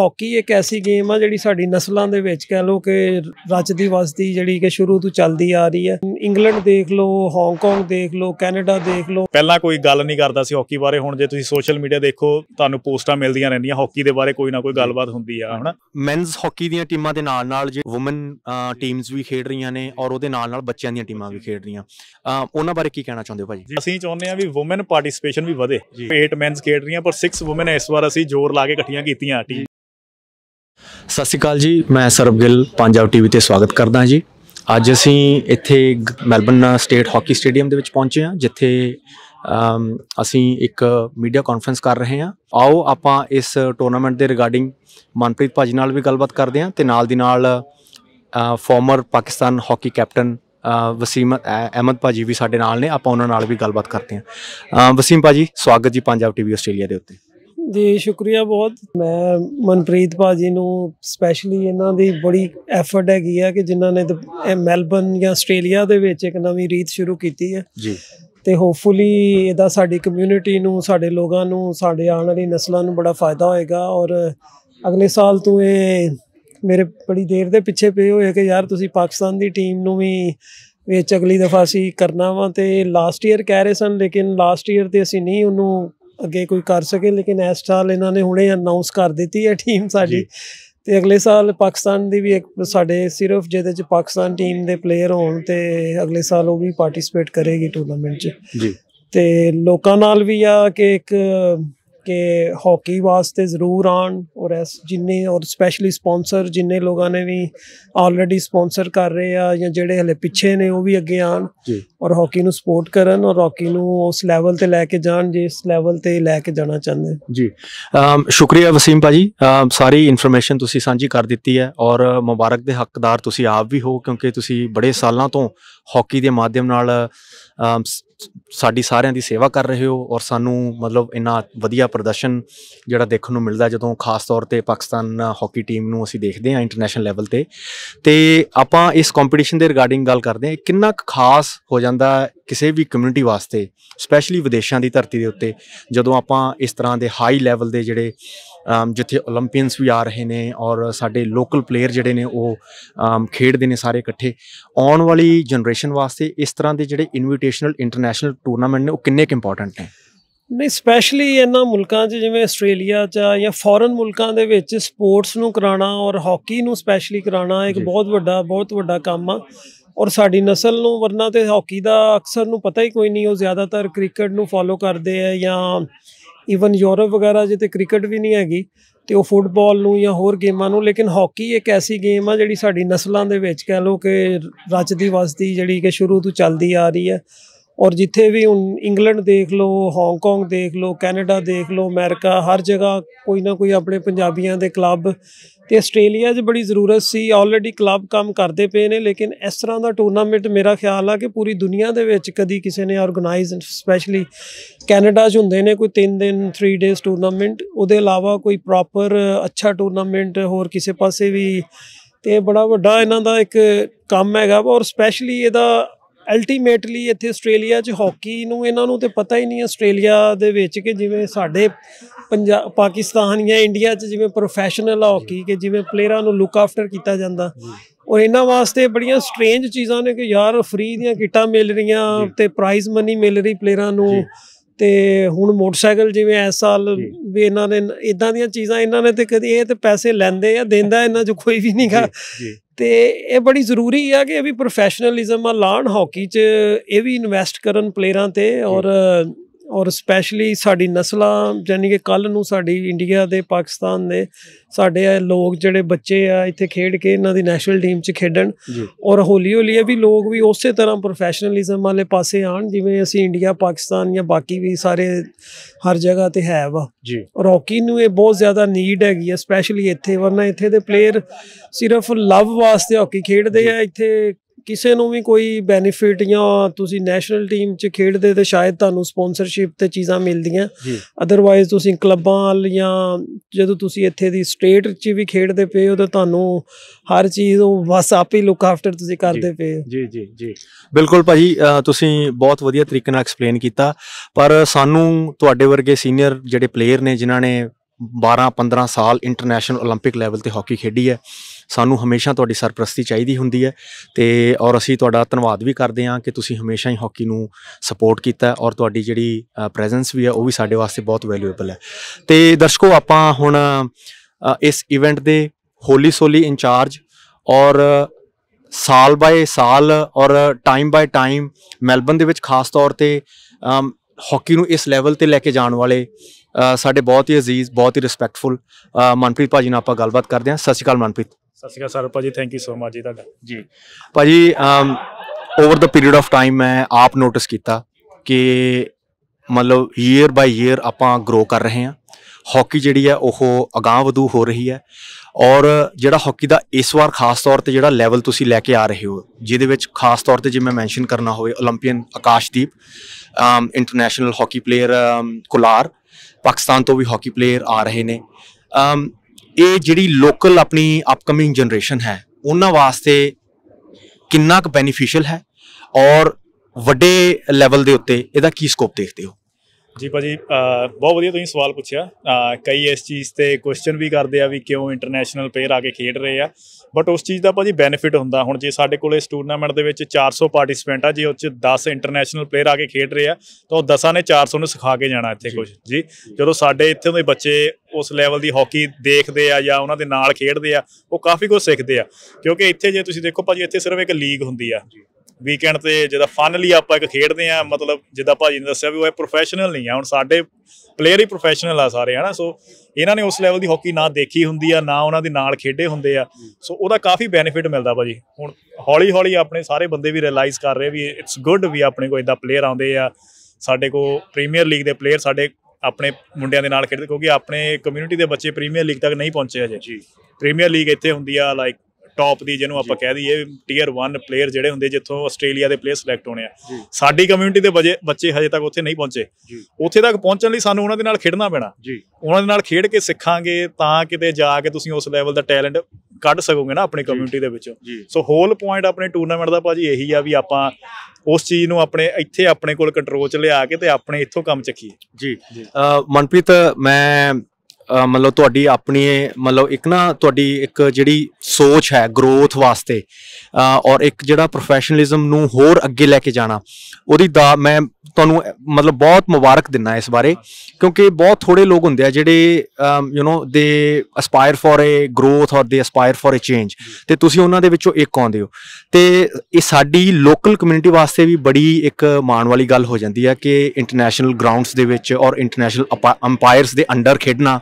hockey ਇੱਕ ਐਸੀ game ਆ ਜਿਹੜੀ ਸਾਡੀ ਨਸਲਾਂ ਦੇ ਵਿੱਚ ਕਹਿ ਲੋ ਕਿ ਰਚਦੀ ਵਸਦੀ ਜਿਹੜੀ ਕਿ ਸ਼ੁਰੂ ਤੋਂ ਚੱਲਦੀ ਆ ਰਹੀ ਹੈ ਇੰਗਲੈਂਡ ਦੇਖ ਲਓ ਹਾਂਗਕਾਂਗ ਦੇਖ ਲਓ ਕੈਨੇਡਾ ਦੇਖ ਲਓ ਪਹਿਲਾਂ ਕੋਈ ਗੱਲ ਨਹੀਂ ਕਰਦਾ ਸੀ ਹਾਕੀ ਬਾਰੇ ਹੁਣ ਜੇ ਤੁਸੀਂ ਸੋਸ਼ਲ ਮੀਡੀਆ ਦੇਖੋ ਤੁਹਾਨੂੰ ਪੋਸਟਾਂ ਮਿਲਦੀਆਂ ਰਹਿੰਦੀਆਂ ਹਾਕੀ ਦੇ ਬਾਰੇ ਕੋਈ ਨਾ ਕੋਈ ਗੱਲਬਾਤ ਹੁੰਦੀ ਆ ਹਨਾ ਮੈਨਸ ਹਾਕੀ ਦੀਆਂ ਟੀਮਾਂ ਦੇ ਨਾਲ ਨਾਲ ਜੇ ਔਮਨ ਟੀਮਸ ਵੀ ਖੇਡ ਰਹੀਆਂ ਨੇ ਔਰ ਉਹਦੇ ਨਾਲ ਨਾਲ ਬੱਚਿਆਂ ਦੀਆਂ ਟੀਮਾਂ ਵੀ ਖੇਡ ਰਹੀਆਂ ਉਹਨਾਂ ਬਾਰੇ ਕੀ ਕਹਿਣਾ ਚਾਹੁੰਦੇ ਹੋ ਭਾਜੀ ਅਸੀਂ ਚਾਹੁੰਦੇ ਆ ਵੀ ਔਮਨ ਪਾਰਟਿਸਪੇਸ਼ਨ ਵੀ ਵਧੇ 8 ਮੈਨਸ ਖੇਡ ਰਹੀਆਂ ਪਰ 6 ਔਮਨ ਇਸ ਵਾਰ ਅਸੀਂ ਜ਼ੋਰ ਲਾ ਕੇ ਇਕੱਠੀਆਂ ਕੀਤੀਆਂ ਟੀਮ ਸਤਿ ਸ਼੍ਰੀ ਅਕਾਲ ਜੀ ਮੈਂ ਸਰਬ ਗਿੱਲ ਪੰਜਾਬ ਟੀਵੀ ਤੇ ਸਵਾਗਤ ਕਰਦਾ ਜੀ ਅੱਜ ਅਸੀਂ ਇੱਥੇ ਮੈਲਬਨ ਸਟੇਟ ਹਾਕੀ ਸਟੇਡੀਅਮ ਦੇ ਵਿੱਚ ਪਹੁੰਚੇ ਹਾਂ ਜਿੱਥੇ ਅਸੀਂ ਇੱਕ ਮੀਡੀਆ ਕਾਨਫਰੰਸ ਕਰ ਰਹੇ ਹਾਂ ਆਓ ਆਪਾਂ ਇਸ ਟੂਰਨਾਮੈਂਟ ਦੇ ਰਿਗਾਰਡਿੰਗ ਮਨਪ੍ਰੀਤ ਭਾਜੀ ਨਾਲ ਵੀ ਗੱਲਬਾਤ ਕਰਦੇ ਹਾਂ ਤੇ ਨਾਲ ਦੀ ਨਾਲ former Pakistan hockey captain Waseem Ahmed ਭਾਜੀ ਵੀ ਸਾਡੇ ਨਾਲ ਨੇ ਆਪਾਂ ਉਹਨਾਂ ਨਾਲ ਵੀ ਗੱਲਬਾਤ ਕਰਦੇ ਹਾਂ ਵਸੀਮ ਭਾਜੀ ਸਵਾਗਤ ਜੀ ਪੰਜਾਬ ਟੀਵੀ ਆਸਟ੍ਰੇਲੀਆ ਦੇ ਉੱਤੇ ਜੀ ਸ਼ੁਕਰੀਆ ਬਹੁਤ ਮੈਂ ਮਨਪ੍ਰੀਤ ਭਾਜੀ ਨੂੰ ਸਪੈਸ਼ਲੀ ਇਹਨਾਂ ਦੀ ਬੜੀ ਐਫਰਟ ਹੈਗੀ ਆ ਕਿ ਜਿਨ੍ਹਾਂ ਨੇ ਮੈਲਬਨ ਜਾਂ ਆਸਟ੍ਰੇਲੀਆ ਦੇ ਵਿੱਚ ਇੱਕ ਨਵੀਂ ਰੀਤ ਸ਼ੁਰੂ ਕੀਤੀ ਹੈ ਜੀ ਤੇ ਹੋਪਫੁਲੀ ਇਹਦਾ ਸਾਡੀ ਕਮਿਊਨਿਟੀ ਨੂੰ ਸਾਡੇ ਲੋਕਾਂ ਨੂੰ ਸਾਡੇ ਆਉਣ ਵਾਲੀ ਨਸਲਾਂ ਨੂੰ ਬੜਾ ਫਾਇਦਾ ਹੋਏਗਾ ਔਰ ਅਗਲੇ ਸਾਲ ਤੋਂ ਇਹ ਮੇਰੇ ਬੜੀ ਦੇਰ ਦੇ ਪਿੱਛੇ ਪਏ ਹੋਏ ਕਿ ਯਾਰ ਤੁਸੀਂ ਪਾਕਿਸਤਾਨ ਦੀ ਟੀਮ ਨੂੰ ਵੀ ਵਿੱਚ ਅਗਲੀ ਦਫਾ ਸੀ ਕਰਨਾ ਵਾ ਤੇ ਲਾਸਟ ਈਅਰ ਕਹਿ ਰਹੇ ਸਨ ਲੇਕਿਨ ਲਾਸਟ ਈਅਰ ਤੇ ਅਸੀਂ ਨਹੀਂ ਉਹਨੂੰ ਅੱਗੇ ਕੋਈ ਕਰ ਸਕੇ ਲੇਕਿਨ ਇਸ ਸਾਲ ਇਹਨਾਂ ਨੇ ਹੁਣੇ ਅਨਾਉਂਸ ਕਰ ਦਿੱਤੀ ਹੈ ਟੀਮ ਸਾਡੀ ਤੇ ਅਗਲੇ ਸਾਲ ਪਾਕਿਸਤਾਨ ਦੀ ਵੀ ਇੱਕ ਸਾਡੇ ਸਿਰਫ ਜਿਹਦੇ ਚ ਪਾਕਿਸਤਾਨ ਟੀਮ ਦੇ ਪਲੇਅਰ ਹੋਣ ਤੇ ਅਗਲੇ ਸਾਲ ਉਹ ਵੀ ਪਾਰਟਿਸਿਪੇਟ ਕਰੇਗੀ ਟੂਰਨਾਮੈਂਟ 'ਚ ਜੀ ਤੇ ਲੋਕਾਂ ਨਾਲ ਵੀ ਆ ਕਿ ਇੱਕ ਕਿ ਹਾਕੀ ਵਾਸਤੇ ਜ਼ਰੂਰ ਆਣ ਔਰ ਇਸ ਜਿੰਨੇ ਔਰ ਸਪੈਸ਼ਲੀ ਸਪான்ਸਰ ਜਿੰਨੇ ਲੋਕਾਂ ਨੇ ਵੀ ਆਲਰੇਡੀ ਸਪான்ਸਰ ਕਰ ਰਹੇ ਆ ਜਾਂ ਜਿਹੜੇ ਹਲੇ ਪਿੱਛੇ ਨੇ ਉਹ ਵੀ ਅੱਗੇ ਆਣ ਔਰ ਹਾਕੀ ਨੂੰ ਸਪੋਰਟ ਕਰਨ ਔਰ ਹਾਕੀ ਨੂੰ ਉਸ ਲੈਵਲ ਤੇ ਲੈ ਕੇ ਜਾਣ ਜਿਸ ਲੈਵਲ ਤੇ ਲੈ ਕੇ ਜਾਣਾ ਚਾਹੁੰਦੇ ਜੀ ਸ਼ੁਕਰੀਆ ਵਸੀਮ ਭਾਜੀ ਸਾਰੀ ਇਨਫੋਰਮੇਸ਼ਨ ਤੁਸੀਂ ਸਾਂਝੀ ਕਰ ਦਿੱਤੀ ਹੈ ਔਰ ਮੁਬਾਰਕ ਦੇ ਹੱਕਦਾਰ ਤੁਸੀਂ ਆਪ ਵੀ ਹੋ ਕਿਉਂਕਿ ਤੁਸੀਂ ਬੜੇ ਸਾਲਾਂ ਤੋਂ ਹਾਕੀ ਦੇ ਮਾਧਿਅਮ ਨਾਲ ਸਾਡੀ ਸਾਰਿਆਂ ਦੀ ਸੇਵਾ ਕਰ ਰਹੇ ਹੋ ਔਰ ਸਾਨੂੰ ਮਤਲਬ ਇੰਨਾ ਵਧੀਆ ਪ੍ਰਦਰਸ਼ਨ ਜਿਹੜਾ ਦੇਖਣ ਨੂੰ ਮਿਲਦਾ ਜਦੋਂ ਖਾਸ ਤੌਰ ਤੇ ਪਾਕਿਸਤਾਨ ਹਾਕੀ ਟੀਮ ਨੂੰ ਅਸੀਂ ਦੇਖਦੇ ਹਾਂ ਇੰਟਰਨੈਸ਼ਨਲ ਲੈਵਲ ਤੇ ਤੇ ਆਪਾਂ ਇਸ ਕੰਪੀਟੀਸ਼ਨ ਦੇ ਰਿਗਾਰਡਿੰਗ ਗੱਲ ਕਰਦੇ ਹਾਂ ਕਿੰਨਾ ਖਾਸ ਹੋ ਜਾਂਦਾ ਕਿਸੇ ਵੀ ਕਮਿਊਨਿਟੀ ਵਾਸਤੇ ਸਪੈਸ਼ਲੀ ਵਿਦੇਸ਼ਾਂ ਦੀ ਧਰਤੀ ਦੇ ਉੱਤੇ ਜਦੋਂ ਆਪਾਂ ਇਸ ਤਰ੍ਹਾਂ ਦੇ ਹਾਈ ਲੈਵਲ ਦੇ ਜਿਹੜੇ ਜਿੱਥੇ 올림ਪੀਅਨਸ ਵੀ ਆ ਰਹੇ ਨੇ ਔਰ ਸਾਡੇ ਲੋਕਲ ਪਲੇਅਰ ਜਿਹੜੇ ਨੇ ਉਹ ਖੇਡਦੇ ਨੇ ਸਾਰੇ ਇਕੱਠੇ ਆਉਣ ਵਾਲੀ ਜਨਰੇਸ਼ਨ ਵਾਸਤੇ ਇਸ ਤਰ੍ਹਾਂ ਦੇ ਜਿਹੜੇ ਇਨਵੀਟੇਸ਼ਨਲ ਇੰਟਰਨੈਸ਼ਨਲ ਟੂਰਨਾਮੈਂਟ ਨੇ ਉਹ ਕਿੰਨੇ ਕਿ ਇੰਪੋਰਟੈਂਟ ਨੇ ਨਹੀਂ ਸਪੈਸ਼ਲੀ ਇਹਨਾਂ ਮੁਲਕਾਂ 'ਚ ਜਿਵੇਂ ਆਸਟ੍ਰੇਲੀਆ 'ਚ ਜਾਂ ਫੋਰਨ ਮੁਲਕਾਂ ਦੇ ਵਿੱਚ ਸਪੋਰਟਸ ਨੂੰ ਕਰਾਣਾ ਔਰ ਹਾਕੀ ਨੂੰ ਸਪੈਸ਼ਲੀ ਕਰਾਣਾ ਇੱਕ ਬਹੁਤ ਵੱਡਾ ਬਹੁਤ ਵੱਡਾ ਕੰਮ ਆ ਔਰ ਸਾਡੀ ਨਸਲ ਨੂੰ ਵਰਨਾ ਤੇ ਹਾਕੀ ਦਾ ਅਕਸਰ ਨੂੰ ਪਤਾ ਹੀ ਕੋਈ ਨਹੀਂ ਉਹ ਜ਼ਿਆਦਾਤਰ ਕ੍ਰਿਕਟ ਨੂੰ ਫੋਲੋ ਕਰਦੇ ਆ ਜਾਂ ਈਵਨ ਯੂਰਪ ਵਗੈਰਾ ਜਿੱਤੇ ਕ੍ਰਿਕਟ ਵੀ ਨਹੀਂ ਹੈਗੀ ਤੇ ਉਹ ਫੁੱਟਬਾਲ ਨੂੰ ਜਾਂ ਹੋਰ ਗੇਮਾਂ ਨੂੰ ਲੇਕਿਨ ਹਾਕੀ ਇੱਕ ਐਸੀ ਗੇਮ ਆ ਜਿਹੜੀ ਸਾਡੀ ਨਸਲਾਂ ਦੇ ਵਿੱਚ ਕਹਿ ਲੋ ਕਿ ਰਚਦੀ ਵਸਦੀ ਜਿਹੜੀ ਕਿ ਸ਼ੁਰੂ ਤੋਂ ਚੱਲਦੀ ਆ ਰਹੀ ਹੈ ਔਰ ਜਿੱਥੇ ਵੀ ਹੁਣ ਇੰਗਲੈਂਡ ਦੇਖ ਲਓ ਹਾਂਗਕਾਂਗ ਦੇਖ ਲਓ ਕੈਨੇਡਾ ਦੇਖ ਲਓ ਅਮਰੀਕਾ ਹਰ ਜਗ੍ਹਾ ਕੋਈ ਨਾ ਕੋਈ ਆਪਣੇ ਪੰਜਾਬੀਆਂ ਦੇ ਕਲੱਬ ਤੇ ਆਸਟ੍ਰੇਲੀਆ 'ਚ ਬੜੀ ਜ਼ਰੂਰਤ ਸੀ ਆਲਰੇਡੀ ਕਲੱਬ ਕੰਮ ਕਰਦੇ ਪਏ ਨੇ ਲੇਕਿਨ ਇਸ ਤਰ੍ਹਾਂ ਦਾ ਟੂਰਨਾਮੈਂਟ ਮੇਰਾ ਖਿਆਲ ਆ ਕਿ ਪੂਰੀ ਦੁਨੀਆ ਦੇ ਵਿੱਚ ਕਦੀ ਕਿਸੇ ਨੇ ਆਰਗੇਨਾਈਜ਼ ਸਪੈਸ਼ਲੀ ਕੈਨੇਡਾ 'ਚ ਹੁੰਦੇ ਨੇ ਕੋਈ 3 ਦਿਨ 3 ਡੇਜ਼ ਟੂਰਨਾਮੈਂਟ ਉਹਦੇ ਇਲਾਵਾ ਕੋਈ ਪ੍ਰੋਪਰ ਅੱਛਾ ਟੂਰਨਾਮੈਂਟ ਹੋਰ ਕਿਸੇ ਪਾਸੇ ਵੀ ਤੇ ਬੜਾ ਵੱਡਾ ਇਹਨਾਂ ਦਾ ਇੱਕ ਕੰਮ ਹੈਗਾ ਔਰ ਸਪੈਸ਼ਲੀ ਇਹਦਾ ਅਲਟੀਮੇਟਲੀ ਇੱਥੇ ਆਸਟ੍ਰੇਲੀਆ 'ਚ ਹਾਕੀ ਨੂੰ ਇਹਨਾਂ ਨੂੰ ਤੇ ਪਤਾ ਹੀ ਨਹੀਂ ਆਸਟ੍ਰੇਲੀਆ ਦੇ ਵਿੱਚ ਕਿ ਜਿਵੇਂ ਸਾਡੇ ਪੰਜਾਬ ਪਾਕਿਸਤਾਨ ਜਾਂ ਇੰਡੀਆ 'ਚ ਜਿਵੇਂ ਪ੍ਰੋਫੈਸ਼ਨਲ ਹਾਕੀ ਕਿ ਜਿਵੇਂ ਪਲੇਅਰਾਂ ਨੂੰ ਲੁੱਕ ਆਫਟਰ ਕੀਤਾ ਜਾਂਦਾ ਔਰ ਇਹਨਾਂ ਵਾਸਤੇ ਬੜੀਆਂ ਸਟ੍ਰੇਂਜ ਚੀਜ਼ਾਂ ਨੇ ਕਿ ਯਾਰ ਫ੍ਰੀ ਦੀਆਂ ਕਿੱਟਾਂ ਮਿਲ ਰਹੀਆਂ ਤੇ ਪ੍ਰਾਈਜ਼ ਮਨੀ ਮਿਲ ਰਹੀ ਪਲੇਅਰਾਂ ਨੂੰ ਤੇ ਹੁਣ ਮੋਟਰਸਾਈਕਲ ਜਿਵੇਂ ਇਸ ਸਾਲ ਵੀ ਇਹਨਾਂ ਨੇ ਇਦਾਂ ਦੀਆਂ ਚੀਜ਼ਾਂ ਇਹਨਾਂ ਨੇ ਤੇ ਕਦੀ ਇਹ ਤੇ ਪੈਸੇ ਲੈਂਦੇ ਆ ਦਿੰਦਾ ਇਹਨਾਂ ਚ ਕੋਈ ਵੀ ਨਹੀਂਗਾ ਤੇ ਇਹ ਬੜੀ ਜ਼ਰੂਰੀ ਆ ਕਿ ਇਹ ਵੀ ਪ੍ਰੋਫੈਸ਼ਨਲਿਜ਼ਮ ਆ ਲਾਣ ਹਾਕੀ ਚ ਇਹ ਵੀ ਇਨਵੈਸਟ ਕਰਨ ਪਲੇਅਰਾਂ ਤੇ ਔਰ ਔਰ ਸਪੈਸ਼ਲੀ ਸਾਡੀ ਨਸਲਾਂ ਜਾਨੀ ਕਿ ਕੱਲ ਨੂੰ ਸਾਡੀ ਇੰਡੀਆ ਦੇ ਪਾਕਿਸਤਾਨ ਦੇ ਸਾਡੇ ਆ ਲੋਕ ਜਿਹੜੇ ਬੱਚੇ ਆ ਇੱਥੇ ਖੇਡ ਕੇ ਇਹਨਾਂ ਦੀ ਨੈਸ਼ਨਲ ਟੀਮ 'ਚ ਖੇਡਣ ਔਰ ਹੌਲੀ ਹੌਲੀ ਇਹ ਵੀ ਲੋਕ ਵੀ ਉਸੇ ਤਰ੍ਹਾਂ ਪ੍ਰੋਫੈਸ਼ਨਲਿਜ਼ਮ ਵਾਲੇ ਪਾਸੇ ਆਣ ਜਿਵੇਂ ਅਸੀਂ ਇੰਡੀਆ ਪਾਕਿਸਤਾਨ ਜਾਂ ਬਾਕੀ ਵੀ ਸਾਰੇ ਹਰ ਜਗ੍ਹਾ ਤੇ ਹੈ ਵਾ ਜੀ ਰੌਕੀ ਨੂੰ ਇਹ ਬਹੁਤ ਜ਼ਿਆਦਾ ਨੀਡ ਹੈਗੀ ਆ ਸਪੈਸ਼ਲੀ ਇੱਥੇ ਵਰਨਾ ਇੱਥੇ ਦੇ ਪਲੇਅਰ ਸਿਰਫ ਲਵ ਵਾਸਤੇ ਹਾਕੀ ਖੇਡਦੇ ਆ ਇੱਥੇ ਕਿਸੇ ਨੂੰ ਵੀ ਕੋਈ ਬੈਨੀਫਿਟ ਜਾਂ ਤੁਸੀਂ ਨੈਸ਼ਨਲ ਟੀਮ 'ਚ ਖੇਡਦੇ ਤੇ ਸ਼ਾਇਦ ਤੁਹਾਨੂੰ ਸਪਾਂਸਰਸ਼ਿਪ ਤੇ ਚੀਜ਼ਾਂ ਮਿਲਦੀਆਂ ਅਦਰਵਾਇਜ਼ ਤੁਸੀਂ ਕਲੱਬਾਂ ਵਾਲ ਜਾਂ ਜਦੋਂ ਤੁਸੀਂ ਇੱਥੇ ਦੀ ਸਟੇਟ 'ਚ ਵੀ ਖੇਡਦੇ ਪਏ ਹੋ ਤਾਂ ਤੁਹਾਨੂੰ ਹਰ ਚੀਜ਼ ਉਹ ਬਸ ਆਪ ਹੀ ਲੁੱਕ ਆਫਟਰ ਤੁਸੀਂ ਕਰਦੇ ਪਏ ਹੋ ਜੀ ਜੀ ਜੀ ਬਿਲਕੁਲ ਭਾਜੀ ਤੁਸੀਂ ਬਹੁਤ ਵਧੀਆ ਤਰੀਕੇ ਨਾਲ ਐਕਸਪਲੇਨ ਕੀਤਾ ਪਰ ਸਾਨੂੰ ਤੁਹਾਡੇ ਵਰਗੇ ਸੀਨੀਅਰ ਜਿਹੜੇ ਪਲੇਅਰ ਨੇ ਜਿਨ੍ਹਾਂ ਨੇ 12 15 ਸਾਲ ਇੰਟਰਨੈਸ਼ਨਲ 올림픽 ਲੈਵਲ ਤੇ ਹਾਕੀ ਖੇਡੀ ਹੈ ਸਾਨੂੰ ਹਮੇਸ਼ਾ ਤੁਹਾਡੀ ਸਰਪ੍ਰਸਤੀ ਚਾਹੀਦੀ ਹੁੰਦੀ ਹੈ ਤੇ ਔਰ ਅਸੀਂ ਤੁਹਾਡਾ ਧੰਨਵਾਦ ਵੀ ਕਰਦੇ ਹਾਂ ਕਿ ਤੁਸੀਂ ਹਮੇਸ਼ਾ ਹੀ ਹਾਕੀ ਨੂੰ ਸਪੋਰਟ ਕੀਤਾ ਔਰ ਤੁਹਾਡੀ ਜਿਹੜੀ ਪ੍ਰੈਜ਼ੈਂਸ ਵੀ ਹੈ ਉਹ ਵੀ ਸਾਡੇ ਵਾਸਤੇ ਬਹੁਤ ਵੈਲਿਊਏਬਲ ਹੈ ਤੇ ਦਰਸ਼ਕੋ ਆਪਾਂ ਹੁਣ ਇਸ ਇਵੈਂਟ ਦੇ ਹੋਲੀ ਸੋਲੀ ਇੰਚਾਰਜ ਔਰ ਸਾਲ ਬਾਏ ਸਾਲ ਔਰ ਟਾਈਮ ਬਾਏ ਟਾਈਮ ਮੈਲਬਨ ਦੇ ਵਿੱਚ ਖਾਸ ਤੌਰ ਤੇ ਹਾਕੀ ਨੂੰ ਇਸ ਲੈਵਲ ਤੇ ਲੈ ਕੇ ਜਾਣ ਵਾਲੇ ਸਾਡੇ ਬਹੁਤ ਹੀ ਅਜ਼ੀਜ਼ ਬਹੁਤ ਹੀ ਰਿਸਪੈਕਟਫੁਲ ਮਨਪ੍ਰੀਤ ਭਾਜੀ ਨਾਲ ਆਪਾਂ ਗੱਲਬਾਤ ਕਰਦੇ ਹਾਂ ਸਤਿ ਸ਼੍ਰੀ ਅਕਾਲ ਮਨਪ੍ਰੀਤ ਸਤਿ ਸ਼੍ਰੀ ਅਕਾਲ ਸਰ ਭਾਜੀ ਥੈਂਕ ਯੂ ਸੋ ਮਚ ਜੀ ਤੁਹਾਡਾ ਜੀ ਭਾਜੀ over the period of time ਮੈਂ ਆਪ ਨੋਟਿਸ ਕੀਤਾ ਕਿ ਮਤਲਬ ਈਅਰ ਬਾਈ ਈਅਰ ਆਪਾਂ ਗਰੋ ਕਰ ਰਹੇ ਹਾਂ ਹਾਕੀ ਜਿਹੜੀ ਹੈ ਉਹ ਅਗਾਹ ਵਧੂ ਹੋ ਰਹੀ ਹੈ ਔਰ ਜਿਹੜਾ ਹਾਕੀ ਦਾ ਇਸ ਵਾਰ ਖਾਸ ਤੌਰ ਤੇ ਜਿਹੜਾ ਲੈਵਲ ਤੁਸੀਂ ਲੈ ਕੇ ਆ ਰਹੇ ਹੋ ਜਿਹਦੇ ਵਿੱਚ ਖਾਸ ਤੌਰ ਤੇ ਜੇ ਮੈਂ ਮੈਂਸ਼ਨ ਕਰਨਾ ਹੋਵੇ Olympian Akashdeep international hockey player Kular Pakistan ਤੋਂ ਵੀ ਹਾਕੀ ਪਲੇਅਰ ਆ ਰਹੇ ਨੇ ਇਹ ਜਿਹੜੀ ਲੋਕਲ ਆਪਣੀ ਅਪਕਮਿੰਗ ਜਨਰੇਸ਼ਨ ਹੈ ਉਹਨਾਂ ਵਾਸਤੇ ਕਿੰਨਾ ਕੁ ਬੈਨੀਫੀਸ਼ੀਅਲ ਹੈ ਔਰ ਵੱਡੇ ਲੈਵਲ ਦੇ ਉੱਤੇ ਇਹਦਾ ਕੀ ਸਕੋਪ ਦੇਖਦੇ ਹੋ ਜੀ ਭਾਜੀ ਬਹੁਤ ਵਧੀਆ ਤੁਸੀਂ ਸਵਾਲ ਪੁੱਛਿਆ ਕਈ ਇਸ ਚੀਜ਼ ਤੇ ਕੁਐਸਚਨ ਵੀ ਕਰਦੇ ਆ ਵੀ ਕਿਉਂ ਇੰਟਰਨੈਸ਼ਨਲ ਪਲੇਅਰ ਆ ਕੇ ਖੇਡ ਰਹੇ ਆ ਬਟ ਉਸ ਚੀਜ਼ ਦਾ ਭਾਜੀ ਬੈਨੀਫਿਟ ਹੁੰਦਾ ਹੁਣ ਜੇ ਸਾਡੇ ਕੋਲੇ ਇਸ ਟੂਰਨਾਮੈਂਟ ਦੇ ਵਿੱਚ 400 ਪਾਰਟਿਸਪੈਂਟ ਆ ਜੇ ਉਹ ਚ 10 ਇੰਟਰਨੈਸ਼ਨਲ ਪਲੇਅਰ ਆ ਕੇ ਖੇਡ ਰਹੇ ਆ ਤਾਂ ਉਹ 10 ਨੇ 400 ਨੂੰ ਸਿਖਾ ਕੇ ਜਾਣਾ ਇੱਥੇ ਕੁਝ ਜੀ ਜਦੋਂ ਸਾਡੇ ਇੱਥੇ ਦੇ ਬੱਚੇ ਉਸ ਲੈਵਲ ਦੀ ਹਾਕੀ ਦੇਖਦੇ ਆ ਜਾਂ ਉਹਨਾਂ ਦੇ ਨਾਲ ਖੇਡਦੇ ਆ ਉਹ ਕਾਫੀ ਕੁਝ ਸਿੱਖਦੇ ਆ ਕਿਉਂਕਿ ਇੱਥੇ ਜੇ ਤੁਸੀਂ ਦੇਖੋ ਭਾਜੀ ਇੱਥੇ ਸਿਰਫ ਇੱਕ ਲੀਗ ਹੁੰਦੀ ਆ ਵੀਕਐਂਡ ਤੇ ਜਿਹਦਾ ਫਾਈਨਲੀ ਆਪਾਂ ਇੱਕ ਖੇਡਦੇ ਆ ਮਤਲਬ ਜਿੱਦਾਂ ਭਾਜੀ ਨੇ ਦੱਸਿਆ ਵੀ ਉਹ ਪ੍ਰੋਫੈਸ਼ਨਲ ਨਹੀਂ ਆ ਹੁਣ ਸਾਡੇ ਪਲੇਅਰ ਹੀ ਪ੍ਰੋਫੈਸ਼ਨਲ ਆ ਸਾਰੇ ਹਨਾ ਸੋ ਇਹਨਾਂ ਨੇ ਉਸ ਲੈਵਲ ਦੀ ਹਾਕੀ ਨਾ ਦੇਖੀ ਹੁੰਦੀ ਆ ਨਾ ਉਹਨਾਂ ਦੇ ਨਾਲ ਖੇਡੇ ਹੁੰਦੇ ਆ ਸੋ ਉਹਦਾ ਕਾਫੀ ਬੈਨੀਫਿਟ ਮਿਲਦਾ ਭਾਜੀ ਹੁਣ ਹੌਲੀ ਹੌਲੀ ਆਪਣੇ ਸਾਰੇ ਬੰਦੇ ਵੀ ਰਿਅਲਾਈਜ਼ ਕਰ ਰਹੇ ਵੀ ਇਟਸ ਗੁੱਡ ਵੀ ਆਪਣੇ ਕੋਲ ਇਦਾਂ ਪਲੇਅਰ ਆਉਂਦੇ ਆ ਸਾਡੇ ਕੋਲ ਪ੍ਰੀਮੀਅਰ ਲੀਗ ਦੇ ਪਲੇਅਰ ਸਾਡੇ ਆਪਣੇ ਮੁੰਡਿਆਂ ਦੇ ਨਾਲ ਖੇਡਦੇ ਕਿਉਂਕਿ ਆਪਣੇ ਕਮਿਊਨਿਟੀ ਦੇ ਬੱਚੇ ਪ੍ਰੀਮੀਅਰ ਲੀਗ ਤੱਕ ਨਹੀਂ ਪਹੁੰਚੇ ਅਜੇ ਜੀ ਪ੍ਰੀਮੀਅਰ ਲੀਗ ਇੱਥੇ ਹੁੰਦੀ ਆ ਲਾਈਕ ਟੌਪ ਦੀ ਜਿਹਨੂੰ ਆਪਾਂ ਕਹਿ ਦਈਏ ਟਾਇਰ 1 ਪਲੇਅਰ ਜਿਹੜੇ ਹੁੰਦੇ ਜਿੱਥੋਂ ਆਸਟ੍ਰੇਲੀਆ ਦੇ ਪਲੇਅਰ ਸਿਲੈਕਟ ਹੋਣੇ ਆ ਸਾਡੀ ਕਮਿਊਨਿਟੀ ਦੇ ਬੱਚੇ ਹਜੇ ਤੱਕ ਉੱਥੇ ਨਹੀਂ ਪਹੁੰਚੇ ਉੱਥੇ ਤੱਕ ਪਹੁੰਚਣ ਲਈ ਸਾਨੂੰ ਉਹਨਾਂ ਦੇ ਨਾਲ ਖੇਡਣਾ ਪੈਣਾ ਉਹਨਾਂ ਦੇ ਨਾਲ ਖੇਡ ਕੇ ਸਿੱਖਾਂਗੇ ਤਾਂ ਕਿਤੇ ਜਾ ਕੇ ਤੁਸੀਂ ਉਸ ਲੈਵਲ ਦਾ ਟੈਲੈਂਟ ਕੱਢ ਸਕੋਗੇ ਨਾ ਆਪਣੀ ਕਮਿਊਨਿਟੀ ਦੇ ਵਿੱਚੋਂ ਸੋ ਹੋਲ ਪੁਆਇੰਟ ਆਪਣੇ ਟੂਰਨਾਮੈਂਟ ਦਾ ਭਾਜੀ ਇਹੀ ਆ ਵੀ ਆਪਾਂ ਉਸ ਚੀਜ਼ ਨੂੰ ਆਪਣੇ ਇੱਥੇ ਆਪਣੇ ਕੋਲ ਕੰਟਰੋਲ ਚ ਲਿਆ ਕੇ ਤੇ ਆਪਣੇ ਇੱਥੋਂ ਕੰਮ ਚੱਕੀਏ ਜੀ ਮਨਪ੍ਰੀਤ ਮੈਂ ਮਤਲਬ ਤੁਹਾਡੀ ਆਪਣੀ ਮਤਲਬ ਇੱਕ ਨਾ ਤੁਹਾਡੀ ਇੱਕ ਜਿਹੜੀ ਸੋਚ ਹੈ ਗਰੋਥ ਵਾਸਤੇ ਔਰ ਇੱਕ ਜਿਹੜਾ ਪ੍ਰੋਫੈਸ਼ਨਲਿਜ਼ਮ ਨੂੰ ਹੋਰ ਅੱਗੇ ਲੈ ਕੇ ਜਾਣਾ ਉਹਦੀ ਦਾ ਮੈਂ ਤੁਹਾਨੂੰ ਮਤਲਬ ਬਹੁਤ ਮੁਬਾਰਕ ਦਿੰਨਾ ਇਸ ਬਾਰੇ ਕਿਉਂਕਿ ਬਹੁਤ ਥੋੜੇ ਲੋਕ ਹੁੰਦੇ ਆ ਜਿਹੜੇ ਯੂ نو ਦੇ ਐਸਪਾਇਰ ਫॉर ਅ ਗਰੋਥ ਔਰ ਦੇ ਐਸਪਾਇਰ ਫॉर ਅ ਚੇਂਜ ਤੇ ਤੁਸੀਂ ਉਹਨਾਂ ਦੇ ਵਿੱਚੋਂ ਇੱਕ ਆਉਂਦੇ ਹੋ ਤੇ ਇਹ ਸਾਡੀ ਲੋਕਲ ਕਮਿਊਨਿਟੀ ਵਾਸਤੇ ਵੀ ਬੜੀ ਇੱਕ ਮਾਣ ਵਾਲੀ ਗੱਲ ਹੋ ਜਾਂਦੀ ਆ ਕਿ ਇੰਟਰਨੈਸ਼ਨਲ ਗਰਾਊਂਡਸ ਦੇ ਵਿੱਚ ਔਰ ਇੰਟਰਨੈਸ਼ਨਲ ਅੰਪਾਇਰਸ ਦੇ ਅੰਡਰ ਖੇਡਣਾ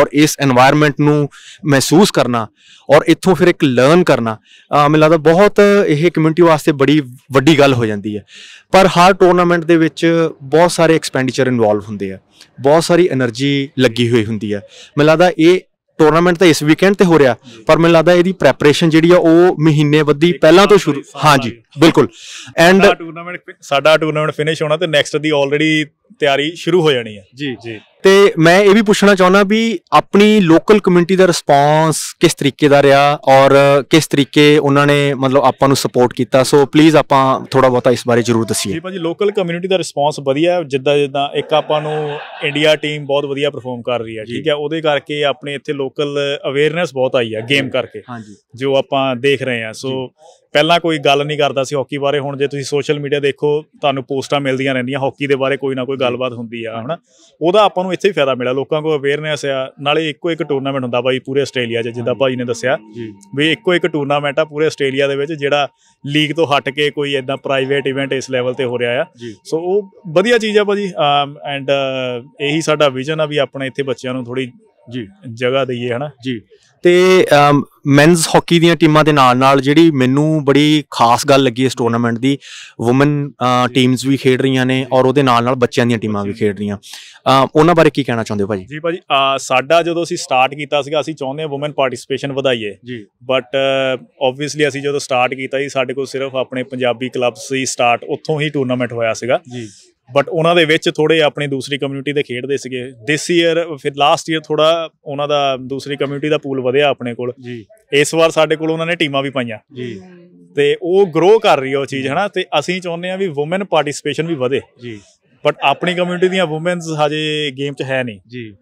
ਔਰ ਇਸ এনवायरमेंट ਨੂੰ ਮਹਿਸੂਸ ਕਰਨਾ ਔਰ ਇੱਥੋਂ ਫਿਰ ਇੱਕ ਲਰਨ ਕਰਨਾ ਮੈਨੂੰ ਲੱਗਦਾ ਬਹੁਤ ਇਹ ਕਮਿਊਨਿਟੀ ਵਾਸਤੇ ਬੜੀ ਵੱਡੀ ਗੱਲ ਹੋ ਜਾਂਦੀ ਹੈ ਪਰ ਹਰ ਟੂਰਨਾਮੈਂਟ ਦੇ ਵਿੱਚ ਬਹੁਤ ਸਾਰੇ ਐਕਸਪੈਂਡੀਚਰ ਇਨਵੋਲਵ ਹੁੰਦੇ ਆ ਬਹੁਤ ਸਾਰੀ એનર્ਜੀ ਲੱਗੀ ਹੋਈ ਹੁੰਦੀ ਹੈ ਮੈਨੂੰ ਲੱਗਦਾ ਇਹ ਟੂਰਨਾਮੈਂਟ ਤਾਂ ਇਸ ਵੀਕਐਂਡ ਤੇ ਹੋ ਰਿਹਾ ਪਰ ਮੈਨੂੰ ਲੱਗਦਾ ਇਹਦੀ ਪ੍ਰੈਪਰੇਸ਼ਨ ਜਿਹੜੀ ਆ ਉਹ ਮਹੀਨੇ ਵੱਧੀ ਪਹਿਲਾਂ ਤੋਂ ਸ਼ੁਰੂ ਹਾਂਜੀ ਬਿਲਕੁਲ ਐਂਡ ਟੂਰਨਾਮੈਂਟ ਸਾਡਾ ਟੂਰਨਾਮੈਂਟ ਫਿਨਿਸ਼ ਹੋਣਾ ਤੇ ਨੈਕਸਟ ਦੀ ਆਲਰੇਡੀ ਤਿਆਰੀ ਸ਼ੁਰੂ ਹੋ ਜਾਣੀ ਹੈ ਜੀ ਜੀ ਤੇ ਮੈਂ ਇਹ ਵੀ ਪੁੱਛਣਾ ਚਾਹੁੰਦਾ ਵੀ ਆਪਣੀ ਲੋਕਲ ਕਮਿਊਨਿਟੀ ਦਾ ਰਿਸਪੌਂਸ ਕਿਸ ਤਰੀਕੇ ਦਾ ਰਿਹਾ ਔਰ ਕਿਸ ਤਰੀਕੇ ਉਹਨਾਂ ਨੇ ਮਤਲਬ ਆਪਾਂ ਨੂੰ ਸਪੋਰਟ ਕੀਤਾ ਸੋ ਪਲੀਜ਼ ਆਪਾਂ ਥੋੜਾ ਬਹੁਤਾ ਇਸ ਬਾਰੇ ਜ਼ਰੂਰ ਦੱਸੀਏ ਜੀ ਭਾਜੀ ਲੋਕਲ ਕਮਿਊਨਿਟੀ ਦਾ ਰਿਸਪੌਂਸ ਵਧੀਆ ਜਿੱਦਾਂ ਜਿੱਦਾਂ ਇੱਕ ਆਪਾਂ ਨੂੰ ਇੰਡੀਆ ਟੀਮ ਬਹੁਤ ਵਧੀਆ ਪਰਫਾਰਮ ਕਰ ਰਹੀ ਹੈ ਠੀਕ ਹੈ ਉਹਦੇ ਕਰਕੇ ਆਪਣੇ ਇੱਥੇ ਲੋਕਲ ਅਵੇਅਰਨੈਸ ਬਹੁਤ ਆਈ ਹੈ ਗੇਮ ਕਰਕੇ ਹਾਂਜੀ ਜੋ ਆਪਾਂ ਦੇਖ ਰਹੇ ਹਾਂ ਸੋ ਪਹਿਲਾਂ ਕੋਈ ਗੱਲ ਨਹੀਂ ਕਰਦਾ ਸੀ ਹਾਕੀ ਬਾਰੇ ਹੁਣ ਜੇ ਤੁਸੀਂ ਸੋਸ਼ਲ ਮੀਡੀਆ ਦੇਖੋ ਤੁਹਾਨੂੰ ਪੋਸਟਾਂ ਮਿਲਦੀਆਂ ਰਹਿੰਦੀਆਂ ਹਾਕੀ ਦੇ ਬਾਰੇ ਕੋਈ ਨਾ ਕੋਈ ਗੱਲਬਾਤ ਹੁੰਦੀ ਆ ਹਨਾ ਉਹਦਾ ਆਪਾਂ ਨੂੰ ਇੱਥੇ ਹੀ ਫਾਇਦਾ ਮਿਲਿਆ ਲੋਕਾਂ ਕੋਲ ਅਵੇਅਰਨੈਸ ਆ ਨਾਲੇ ਇੱਕੋ ਇੱਕ ਟੂਰਨਾਮੈਂਟ ਹੁੰਦਾ ਬਾਈ ਪੂਰੇ ਆਸਟ੍ਰੇਲੀਆ 'ਚ ਜਿੱਦਾਂ ਭਾਈ ਨੇ ਦੱਸਿਆ ਵੀ ਇੱਕੋ ਇੱਕ ਟੂਰਨਾਮੈਂਟ ਆ ਪੂਰੇ ਆਸਟ੍ਰੇਲੀਆ ਦੇ ਵਿੱਚ ਜਿਹੜਾ ਲੀਗ ਤੋਂ ਹਟ ਕੇ ਕੋਈ ਐਦਾਂ ਪ੍ਰਾਈਵੇਟ ਇਵੈਂਟ ਇਸ ਲੈਵਲ ਤੇ ਹੋ ਰਿਹਾ ਆ ਸੋ ਉਹ ਵਧੀਆ ਚੀਜ਼ ਆ ਭਾਜੀ ਐਂਡ ਇਹੀ ਸਾਡਾ ਵਿਜ਼ਨ ਆ ਵੀ ਆਪਣੇ ਇੱਥੇ ਬੱਚਿਆਂ ਨੂੰ ਥੋੜੀ ਜੀ ਜਗ੍ਹਾ ਦਈਏ ਹਨਾ ਜੀ ਤੇ ਮੈਨਸ ਹਾਕੀ ਦੀਆਂ ਟੀਮਾਂ ਦੇ ਨਾਲ ਨਾਲ ਜਿਹੜੀ ਮੈਨੂੰ ਬੜੀ ਖਾਸ ਗੱਲ ਲੱਗੀ ਇਸ ਟੂਰਨਾਮੈਂਟ ਦੀ ਔਮਨ ਟੀਮਸ ਵੀ ਖੇਡ ਰਹੀਆਂ ਨੇ ਔਰ ਉਹਦੇ ਨਾਲ ਨਾਲ ਬੱਚਿਆਂ ਦੀਆਂ ਟੀਮਾਂ ਵੀ ਖੇਡ ਰਹੀਆਂ ਉਹਨਾਂ ਬਾਰੇ ਕੀ ਕਹਿਣਾ ਚਾਹੁੰਦੇ ਹੋ ਭਾਜੀ ਜੀ ਭਾਜੀ ਸਾਡਾ ਜਦੋਂ ਅਸੀਂ ਸਟਾਰਟ ਕੀਤਾ ਸੀਗਾ ਅਸੀਂ ਚਾਹੁੰਦੇ ਹਾਂ ਔਮਨ ਪਾਰਟਿਸਪੇਸ਼ਨ ਵਧਾਈਏ ਜੀ ਬਟ ਆਬਵੀਅਸਲੀ ਅਸੀਂ ਜਦੋਂ ਸਟਾਰਟ ਕੀਤਾ ਸੀ ਸਾਡੇ ਕੋਲ ਸਿਰਫ ਆਪਣੇ ਪੰਜਾਬੀ ਕਲੱਬਸ ਹੀ ਸਟਾਰਟ ਉੱਥੋਂ ਹੀ ਟੂਰਨਾਮੈਂਟ ਹੋਇਆ ਸੀਗਾ ਜੀ ਬਟ ਉਹਨਾਂ ਦੇ ਵਿੱਚ ਥੋੜੇ ਆਪਣੀ ਦੂਸਰੀ ਕਮਿਊਨਿਟੀ ਦੇ ਖੇਡਦੇ ਸੀਗੇ ਥਿਸ ਈਅਰ ਫਿਰ ਲਾਸਟ ਈਅਰ ਥੋੜਾ ਉਹਨਾਂ ਦਾ ਦੂਸਰੀ ਕਮਿਊਨਿਟੀ ਦਾ ਪੂਲ ਵਧਿਆ ਆਪਣੇ ਕੋਲ ਜੀ ਇਸ ਵਾਰ ਸਾਡੇ ਕੋਲ ਉਹਨਾਂ ਨੇ ਟੀਮਾਂ ਵੀ ਪਾਈਆਂ ਜੀ ਤੇ ਉਹ ਗਰੋ ਕਰ ਰਹੀ ਹੈ ਉਹ ਚੀਜ਼ ਹਨਾ ਤੇ ਅਸੀਂ ਚਾਹੁੰਦੇ ਆ ਵੀ ਔਮਨ ਪਾਰਟਿਸਿਪੇਸ਼ਨ ਵੀ ਵਧੇ ਜੀ ਬਟ ਆਪਣੀ ਕਮਿਊਨਿਟੀ ਦੀਆਂ ਔਮਨਸ ਹਜੇ ਗੇਮ 'ਚ ਹੈ ਨਹੀਂ ਜੀ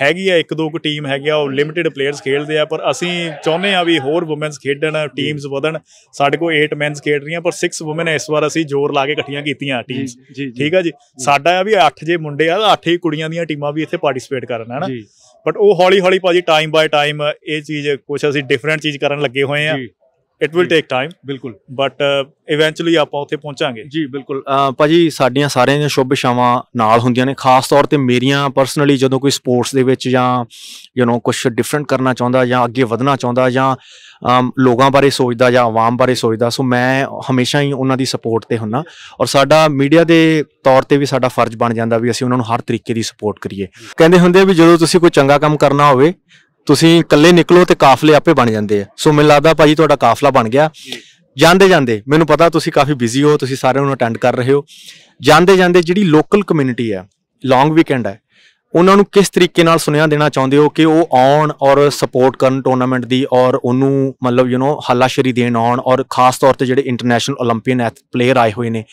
ਹੈਗੀ ਆ ਇੱਕ ਦੋ ਕੁ ਟੀਮ ਹੈਗੀ ਆ ਉਹ ਲਿਮਿਟਿਡ ਪਲੇਅਰਸ ਖੇਡਦੇ ਆ ਪਰ ਅਸੀਂ ਚਾਹੁੰਦੇ ਆ ਵੀ ਹੋਰ ਔਮਨਸ ਖੇਡਣ ਟੀਮਸ ਵਧਣ ਸਾਡੇ ਕੋਲ 8 ਮੈਨਸ ਖੇਡ ਰਹੀਆਂ ਪਰ 6 ਔਮਨ ਇਸ ਵਾਰ ਅਸੀਂ ਜ਼ੋਰ ਲਾ ਕੇ ਇਕੱਠੀਆਂ ਕੀਤੀਆਂ ਟੀਮਸ ਠੀਕ ਆ ਜੀ ਸਾਡਾ ਆ ਵੀ 8 ਜੇ ਮੁੰਡੇ ਆ 8 ਹੀ ਕੁੜੀਆਂ ਦੀਆਂ ਟੀਮਾਂ ਵੀ ਇੱਥੇ ਪਾਰਟਿਸਿਪੇਟ ਕਰਨ ਹਨਾ ਬਟ ਉਹ ਹੌਲੀ ਹੌਲੀ ਭਾਜੀ ਟਾਈਮ ਬਾਈ ਟਾਈਮ ਇਹ ਚੀਜ਼ ਕੁਝ ਅਸੀਂ ਡਿਫਰੈਂਟ ਚੀਜ਼ ਕਰਨ ਲੱਗੇ ਹੋਏ ਆ ਇਟ ਵਿਲ ਟੇਕ ਟਾਈਮ ਬਿਲਕੁਲ ਬਟ ਇਵੈਂਚੁਅਲੀ uh, ਆਪਾਂ ਉੱਥੇ ਪਹੁੰਚਾਂਗੇ ਜੀ ਬਿਲਕੁਲ ਭਾਜੀ ਸਾਡੀਆਂ ਸਾਰਿਆਂ ਦੀਆਂ ਸ਼ੁਭ ਇਛਾਵਾਂ ਨਾਲ ਹੁੰਦੀਆਂ ਨੇ ਖਾਸ ਤੌਰ ਤੇ ਮੇਰੀਆਂ ਪਰਸਨਲੀ ਜਦੋਂ ਕੋਈ ਸਪੋਰਟਸ ਦੇ ਵਿੱਚ ਜਾਂ ਯੂ نو ਕੁਝ ਡਿਫਰੈਂਟ ਕਰਨਾ ਚਾਹੁੰਦਾ ਜਾਂ ਅੱਗੇ ਵਧਣਾ ਚਾਹੁੰਦਾ ਜਾਂ ਲੋਕਾਂ ਬਾਰੇ ਸੋਚਦਾ ਜਾਂ ਆਵਾਮ ਬਾਰੇ ਸੋਚਦਾ ਸੋ ਮੈਂ ਹਮੇਸ਼ਾ ਹੀ ਉਹਨਾਂ ਦੀ ਸਪੋਰਟ ਤੇ ਹੁੰਨਾ ਔਰ ਸਾਡਾ ਮੀਡੀਆ ਦੇ ਤੌਰ ਤੇ ਵੀ ਸਾਡਾ ਫਰਜ਼ ਬਣ ਜਾਂਦਾ ਵੀ ਅਸੀਂ ਉਹਨਾਂ ਨੂੰ ਹਰ ਤਰੀਕੇ ਦੀ ਸਪੋਰਟ ਕਰੀਏ ਕਹਿੰਦੇ ਹੁੰਦੇ ਵੀ ਜਦੋਂ ਤੁਸੀਂ ਕੋਈ ਚੰਗਾ ਕੰਮ ਕਰਨਾ ਹੋਵੇ ਤੁਸੀਂ ਇਕੱਲੇ ਨਿਕਲੋ ਤੇ ਕਾਫਲੇ ਆਪੇ ਬਣ ਜਾਂਦੇ ਆ ਸੋ ਮੈਨੂੰ ਲੱਗਦਾ ਭਾਜੀ ਤੁਹਾਡਾ ਕਾਫਲਾ ਬਣ ਗਿਆ ਜਾਂਦੇ ਜਾਂਦੇ ਮੈਨੂੰ ਪਤਾ ਤੁਸੀਂ ਕਾਫੀ ਬਿਜ਼ੀ ਹੋ ਤੁਸੀਂ ਸਾਰਿਆਂ ਨੂੰ ਅਟੈਂਡ ਕਰ ਰਹੇ ਹੋ ਜਾਂਦੇ ਜਾਂਦੇ ਜਿਹੜੀ ਲੋਕਲ ਕਮਿਊਨਿਟੀ ਆ ਲੌਂਗ ਵੀਕਐਂਡ ਹੈ ਉਹਨਾਂ ਨੂੰ ਕਿਸ ਤਰੀਕੇ ਨਾਲ ਸੁਨੇਹਾ ਦੇਣਾ ਚਾਹੁੰਦੇ ਹੋ ਕਿ ਉਹ ਆਉਣ ਔਰ ਸਪੋਰਟ ਕਰਨ ਟੂਰਨਾਮੈਂਟ ਦੀ ਔਰ ਉਹਨੂੰ ਮਤਲਬ ਯੂ نو ਹੱਲਾਸ਼ੇਰੀ ਦੇਣ ਆਉਣ ਔਰ ਖਾਸ ਤੌਰ ਤੇ ਜਿਹੜੇ ਇੰਟਰਨੈਸ਼ਨਲ ਐਥਲੀਟ ਪਲੇਅਰ ਆਏ ਹੋਏ ਨੇ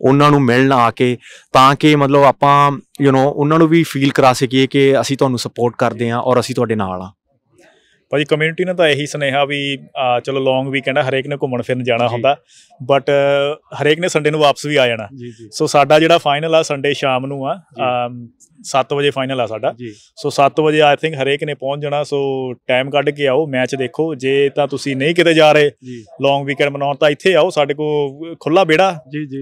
ਉਹਨਾਂ ਨੂੰ ਮਿਲਣ ਆ ਕੇ ਤਾਂ ਕਿ ਮਤਲਬ ਆਪਾਂ ਯੂ نو ਉਹਨਾਂ ਨੂੰ ਵੀ ਫੀਲ ਕਰਾ ਸਕੀਏ ਕਿ ਅਸੀਂ ਤੁਹਾਨੂੰ ਸਪੋਰਟ ਕਰਦੇ ਆਂ ਔਰ ਅਸੀਂ ਤੁਹਾਡੇ ਨਾਲ ਆ ਭਾਜੀ ਕਮਿਊਨਿਟੀ ਨਾਲ ਤਾਂ ਇਹੀ ਸਨੇਹਾ ਵੀ ਚਲੋ ਲੌਂਗ ਵੀਕਐਂਡ ਹੈ ਹਰੇਕ ਨੇ ਘੁੰਮਣ ਫਿਰਨ ਜਾਣਾ ਹੁੰਦਾ ਬਟ ਹਰੇਕ ਨੇ ਸੰਡੇ ਨੂੰ ਵਾਪਸ ਵੀ ਆ ਜਾਣਾ ਸੋ ਸਾਡਾ ਜਿਹੜਾ ਫਾਈਨਲ ਆ ਸੰਡੇ ਸ਼ਾਮ ਨੂੰ ਆ 7 ਵਜੇ ਫਾਈਨਲ ਆ ਸਾਡਾ ਸੋ 7 ਵਜੇ ਆਈ ਥਿੰਕ ਹਰੇਕ ਨੇ ਪਹੁੰਚ ਜਾਣਾ ਸੋ ਟਾਈਮ ਕੱਢ ਕੇ ਆਓ ਮੈਚ ਦੇਖੋ ਜੇ ਤਾਂ ਤੁਸੀਂ ਨਹੀਂ ਕਿਤੇ ਜਾ ਰਹੇ ਲੌਂਗ ਵੀਕਐਂਡ ਮਨਾਉਣ ਤਾਂ ਇੱਥੇ ਆਓ ਸਾਡੇ ਕੋ ਖੁੱਲਾ ਬੇੜਾ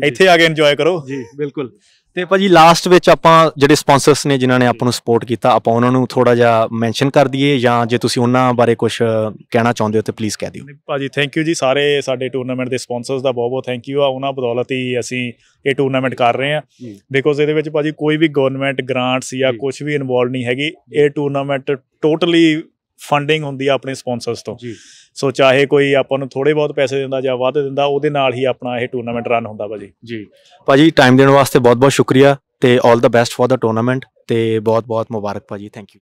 ਇੱਥੇ ਆ ਕੇ ਇੰਜੋਏ ਕਰੋ ਜੀ ਬਿਲਕੁਲ ਤੇ ਭਾਜੀ ਲਾਸਟ ਵਿੱਚ ਆਪਾਂ ਜਿਹੜੇ ਸਪਾਂਸਰਸ ਨੇ ਜਿਨ੍ਹਾਂ ਨੇ ਆਪਾਂ ਨੂੰ ਸਪੋਰਟ ਕੀਤਾ ਆਪਾਂ ਉਹਨਾਂ ਨੂੰ ਥੋੜਾ ਜਿਹਾ ਮੈਂਸ਼ਨ ਕਰ ਦਈਏ ਜਾਂ ਜੇ ਤੁਸੀਂ ਉਹਨਾਂ ਬਾਰੇ ਕੁਝ ਕਹਿਣਾ ਚਾਹੁੰਦੇ ਹੋ ਤੇ ਪਲੀਜ਼ ਕਹਿ ਦਿਓ ਭਾਜੀ ਥੈਂਕ ਯੂ ਜੀ ਸਾਰੇ ਸਾਡੇ ਟੂਰਨਾਮੈਂਟ ਦੇ ਸਪਾਂਸਰਸ ਦਾ ਬਹੁਤ ਬਹੁਤ ਥੈਂਕ ਯੂ ਆ ਉਹਨਾਂ ਬਦੌਲਤ ਹੀ ਅਸੀਂ ਇਹ ਟੂਰਨਾਮੈਂਟ ਕਰ ਰਹੇ ਆ ਬਿਕੋਜ਼ ਇਹਦੇ ਵਿੱਚ ਭਾਜੀ ਕੋਈ ਵੀ ਗਵਰਨਮੈਂਟ ਗ੍ਰਾਂਟਸ ਜਾਂ ਕੁਝ ਵੀ ਇਨਵੋਲਡ ਨਹੀਂ ਹੈਗੀ ਇਹ ਟੂਰਨਾਮੈਂਟ ਟੋਟਲੀ ਫੰਡਿੰਗ ਹੁੰਦੀ ਆ ਆਪਣੇ ਸਪਾਂਸਰਸ ਤੋਂ ਜੀ ਸੋ ਚਾਹੇ ਕੋਈ ਆਪਾਂ ਨੂੰ ਥੋੜੇ ਬਹੁਤ ਪੈਸੇ ਦਿੰਦਾ ਜਾਂ ਵੱਧ ਦਿੰਦਾ ਉਹਦੇ ਨਾਲ ਹੀ ਆਪਣਾ ਇਹ ਟੂਰਨਾਮੈਂਟ ਰਨ ਹੁੰਦਾ ਭਾਜੀ ਜੀ ਭਾਜੀ ਟਾਈਮ ਦੇਣ ਵਾਸਤੇ ਬਹੁਤ ਬਹੁਤ ਸ਼ੁਕਰੀਆ ਤੇ 올 the best for the tournament ਤੇ ਬਹੁਤ ਬਹੁਤ ਮੁਬਾਰਕ ਭਾਜੀ ਥੈਂਕ ਯੂ